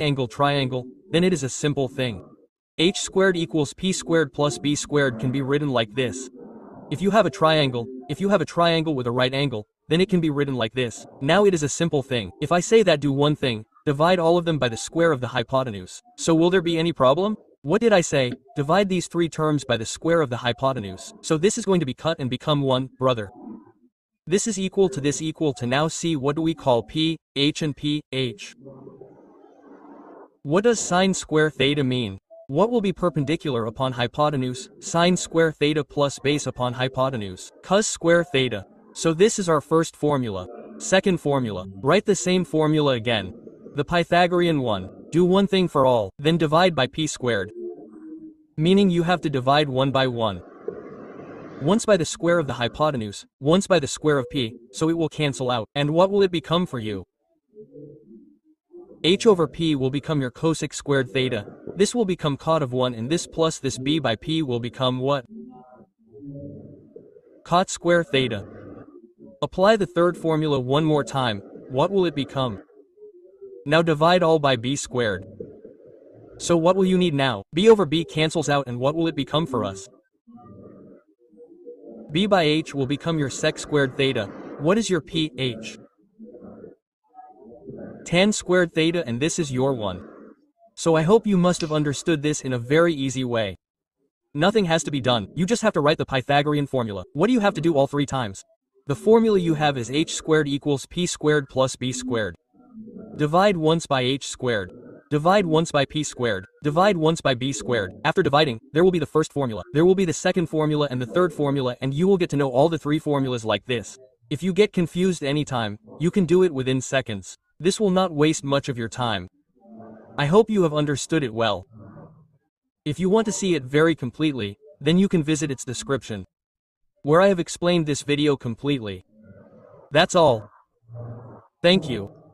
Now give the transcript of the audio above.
angle triangle, then it is a simple thing. h squared equals p squared plus b squared can be written like this. If you have a triangle, if you have a triangle with a right angle, then it can be written like this. Now it is a simple thing. If I say that do one thing, divide all of them by the square of the hypotenuse. So will there be any problem? What did I say? Divide these three terms by the square of the hypotenuse. So this is going to be cut and become 1, brother. This is equal to this equal to now see what do we call p, h and p, h. What does sine square theta mean? What will be perpendicular upon hypotenuse, sine square theta plus base upon hypotenuse, cos square theta. So this is our first formula. Second formula, write the same formula again. The Pythagorean one, do one thing for all, then divide by p squared. Meaning you have to divide one by one. Once by the square of the hypotenuse, once by the square of p, so it will cancel out, and what will it become for you? h over p will become your cosec squared theta, this will become cot of 1 and this plus this b by p will become what? Cot square theta. Apply the third formula one more time, what will it become? Now divide all by b squared. So what will you need now? b over b cancels out and what will it become for us? b by h will become your sec squared theta. What is your ph? tan squared theta and this is your one. So I hope you must have understood this in a very easy way. Nothing has to be done, you just have to write the Pythagorean formula. What do you have to do all three times? The formula you have is h squared equals p squared plus b squared. Divide once by h squared. Divide once by p squared. Divide once by b squared. After dividing, there will be the first formula. There will be the second formula and the third formula and you will get to know all the three formulas like this. If you get confused anytime, you can do it within seconds. This will not waste much of your time. I hope you have understood it well. If you want to see it very completely, then you can visit its description, where I have explained this video completely. That's all. Thank you.